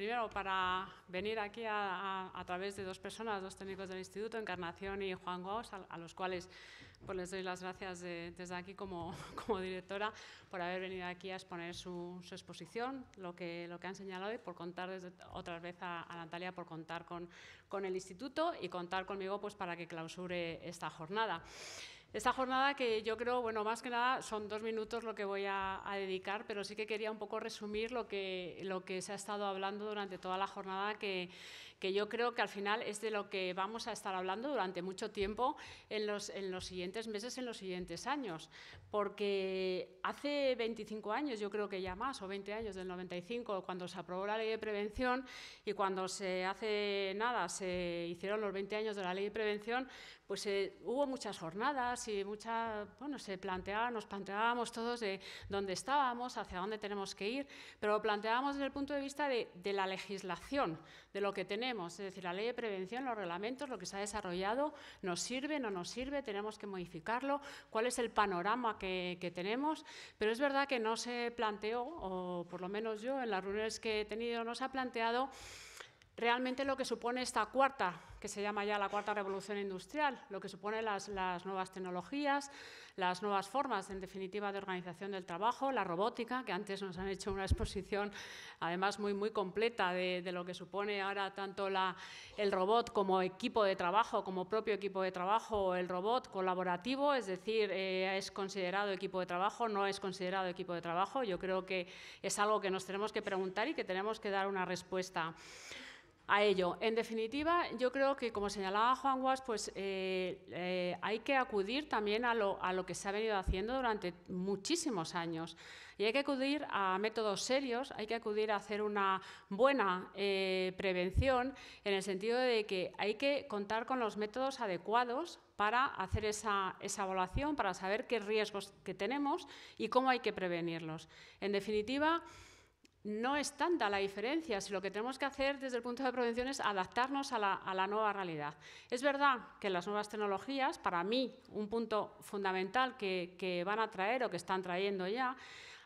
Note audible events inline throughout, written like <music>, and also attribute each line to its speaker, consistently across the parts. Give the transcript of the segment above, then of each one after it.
Speaker 1: primero para venir aquí a, través de dos personas, dos técnicos del instituto, Encarnación y Juan Guaos, a, los cuales pues, les doy las gracias desde aquí como, <laughs> como, directora por haber venido aquí a exponer su, exposición, lo que, lo que han señalado y por contar desde, otra vez a, Natalia por contar con, con el instituto y contar conmigo pues, para que clausure esta jornada. Esta jornada que yo creo, bueno, más que nada son dos minutos lo que voy a, dedicar, pero sí que quería un poco resumir lo que, lo que se ha estado hablando durante toda la jornada, que, que yo creo que al final es de lo que vamos a estar hablando durante mucho tiempo en los, en los siguientes meses, en los siguientes años, porque hace 25 años, yo creo que ya más, o 20 años del 95, cuando se aprobó la ley de prevención y cuando se hace nada, se hicieron los 20 años de la ley de prevención, pues eh, hubo muchas jornadas y muchas, bueno, se planteaba, nos planteábamos todos de dónde estábamos, hacia dónde tenemos que ir, pero lo planteábamos desde el punto de vista de, de la legislación, de lo que tenemos es decir, la ley de prevención, los reglamentos, lo que se ha desarrollado, nos sirve, no nos sirve, tenemos que modificarlo, cuál es el panorama que, que tenemos, pero es verdad que no se planteó, o por lo menos yo en las reuniones que he tenido, no se ha planteado realmente lo que supone esta cuarta, que se llama ya la cuarta revolución industrial, lo que supone las, las, nuevas tecnologías, las nuevas formas, en definitiva, de organización del trabajo, la robótica, que antes nos han hecho una exposición, además, muy, muy completa de, lo que supone ahora tanto la, el robot como equipo de trabajo, como propio equipo de trabajo, el robot colaborativo, es decir, eh, es considerado equipo de trabajo, no es considerado equipo de trabajo. Yo creo que es algo que nos tenemos que preguntar y que tenemos que dar una respuesta a ello. En definitiva, yo creo que, como señalaba Juan Guas, pues eh, eh, hay que acudir también a lo, que se ha venido haciendo durante muchísimos años. Y hay que acudir a métodos serios, hay que acudir a hacer una buena eh, prevención, en el sentido de que hay que contar con los métodos adecuados para hacer esa, esa, evaluación, para saber qué riesgos que tenemos y cómo hay que prevenirlos. En definitiva, no es tanta la diferencia, si lo que tenemos que hacer desde el punto de prevención es adaptarnos a la, nueva realidad. Es verdad que las nuevas tecnologías, para mí, un punto fundamental que van a traer o que están trayendo ya,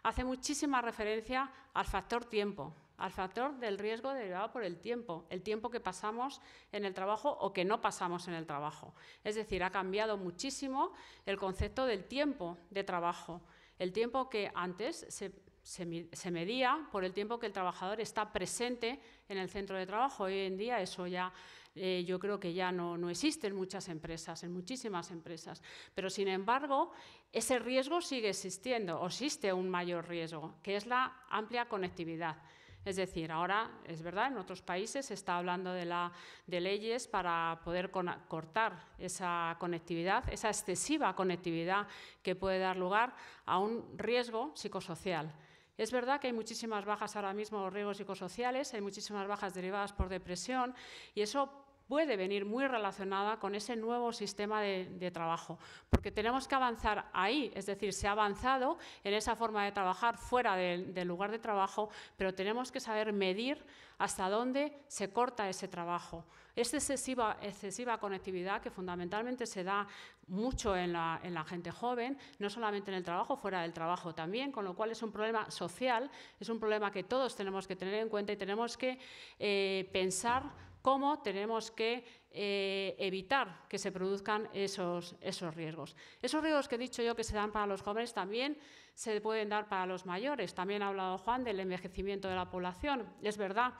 Speaker 1: hace muchísima referencia al factor tiempo, al factor del riesgo derivado por el tiempo, el tiempo que pasamos en el trabajo o que no pasamos en el trabajo. Es decir, ha cambiado muchísimo el concepto del tiempo de trabajo, el tiempo que antes se se, medía por el tiempo que el trabajador está presente en el centro de trabajo. Hoy en día eso ya eh, yo creo que ya no, no existe en muchas empresas, en muchísimas empresas. Pero, sin embargo, ese riesgo sigue existiendo, o existe un mayor riesgo, que es la amplia conectividad. Es decir, ahora es verdad, en otros países se está hablando de, la, de leyes para poder cortar esa conectividad, esa excesiva conectividad que puede dar lugar a un riesgo psicosocial. Es verdad que hay muchísimas bajas ahora mismo, los riesgos psicosociales, hay muchísimas bajas derivadas por depresión y eso puede venir muy relacionada con ese nuevo sistema de, trabajo, porque tenemos que avanzar ahí, es decir, se ha avanzado en esa forma de trabajar fuera del, lugar de trabajo, pero tenemos que saber medir hasta dónde se corta ese trabajo. Esa excesiva, conectividad que fundamentalmente se da mucho en la, gente joven, no solamente en el trabajo, fuera del trabajo también, con lo cual es un problema social, es un problema que todos tenemos que tener en cuenta y tenemos que eh, pensar cómo tenemos que eh, evitar que se produzcan esos, esos riesgos. Esos riesgos que he dicho yo que se dan para los jóvenes también se pueden dar para los mayores. También ha hablado Juan del envejecimiento de la población. Es verdad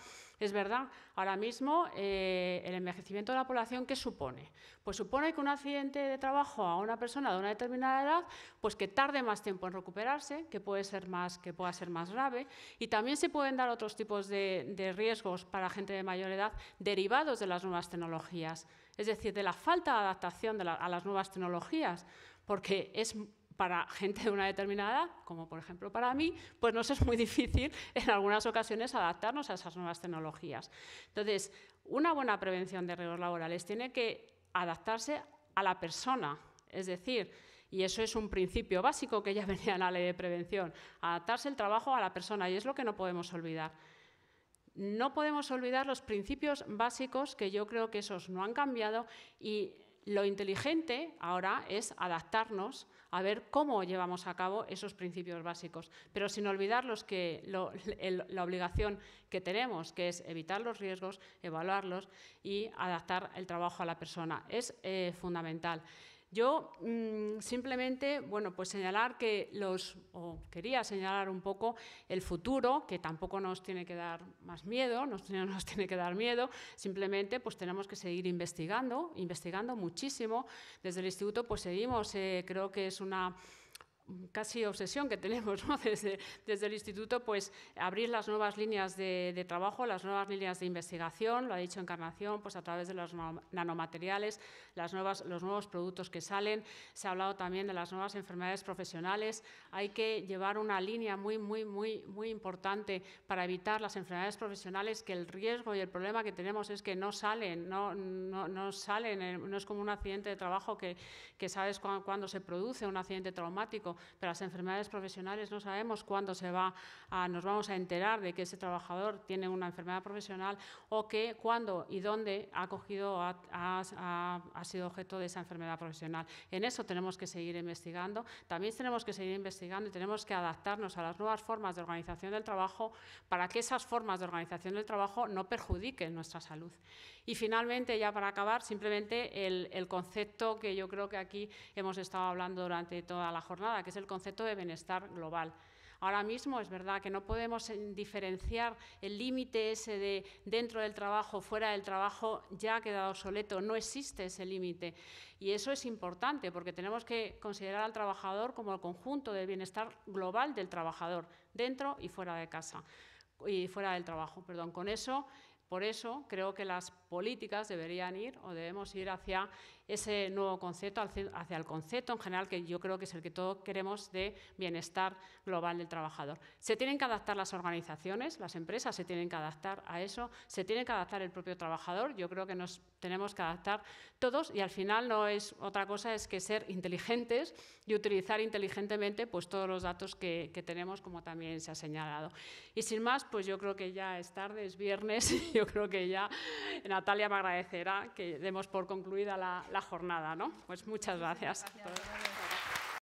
Speaker 1: es verdad, ahora mismo eh, el envejecimiento de la población, ¿qué supone? Pues supone que un accidente de trabajo a una persona de una determinada edad, pues que tarde más tiempo en recuperarse, que, puede ser más, pueda ser más grave, y también se pueden dar otros tipos de, riesgos para gente de mayor edad derivados de las nuevas tecnologías, es decir, de la falta de adaptación a las nuevas tecnologías, porque es para gente de una determinada, como por ejemplo para mí, pues nos es muy <laughs> difícil en algunas ocasiones adaptarnos a esas nuevas tecnologías. Entonces, una buena prevención de riesgos laborales tiene que adaptarse a la persona, es decir, y eso es un principio básico que ya <laughs> venía en la ley de prevención, adaptarse el trabajo a la persona, y es lo que no podemos olvidar. No podemos olvidar los principios básicos que yo creo que esos no han cambiado y lo inteligente ahora es adaptarnos a ver cómo llevamos a cabo esos principios básicos, pero sin olvidar que, la obligación que tenemos, que es evitar los riesgos, evaluarlos y adaptar el trabajo a la persona. Es eh, fundamental. Yo mm, simplemente, bueno, pues señalar que los, o quería señalar un poco el futuro, que tampoco nos tiene que dar más miedo, <laughs> no nos tiene que dar miedo, simplemente pues tenemos que seguir investigando, investigando muchísimo. Desde el instituto pues seguimos, eh, creo que es una casi obsesión que tenemos <laughs> desde, desde, el instituto, pues abrir las nuevas líneas de, trabajo, las nuevas líneas de investigación, lo ha dicho Encarnación, pues a través de los nanomateriales, las nuevas, los nuevos productos que salen, se ha hablado también de las nuevas enfermedades profesionales, hay que llevar una línea muy, muy, muy, muy importante para evitar las enfermedades profesionales, que el riesgo y el problema que tenemos es que no salen, no, no, no salen, eh, no es como un accidente de trabajo que, que sabes cuándo se produce, un accidente traumático, pero, las enfermedades profesionales no sabemos cuándo se va nos vamos a enterar de que ese trabajador tiene una enfermedad profesional o que cuándo y dónde ha cogido ha, ha, ha sido objeto de esa enfermedad profesional. En eso tenemos que seguir investigando. También tenemos que seguir investigando y tenemos que adaptarnos a las nuevas formas de organización del trabajo para que esas formas de organización del trabajo no perjudiquen nuestra salud. Y finalmente, ya para acabar, simplemente el, el concepto que yo creo que aquí hemos estado hablando durante toda la jornada, que es el concepto de bienestar global. Ahora mismo es verdad que no podemos eh, diferenciar el límite ese de dentro del trabajo, fuera del trabajo, ya ha quedado obsoleto, no existe ese límite. Y eso es importante porque tenemos que considerar al trabajador como el conjunto del bienestar global del trabajador, dentro y fuera de casa y fuera del trabajo, perdón. Con eso por eso creo que las políticas deberían ir o debemos ir hacia ese nuevo concepto, hacia el concepto en general que yo creo que es el que todos queremos de bienestar global del trabajador. Se tienen que adaptar las organizaciones, las empresas se tienen que adaptar a eso, se tiene que adaptar el propio trabajador, yo creo que nos tenemos que adaptar todos y al final no es otra cosa es que ser inteligentes y utilizar inteligentemente pues, todos los datos que, que tenemos, como también se ha señalado. Y sin más, pues yo creo que ya es tarde, es viernes, y <laughs> yo creo que ya Natalia me agradecerá que demos por concluida la, la jornada. ¿no? Pues muchas gracias. gracias.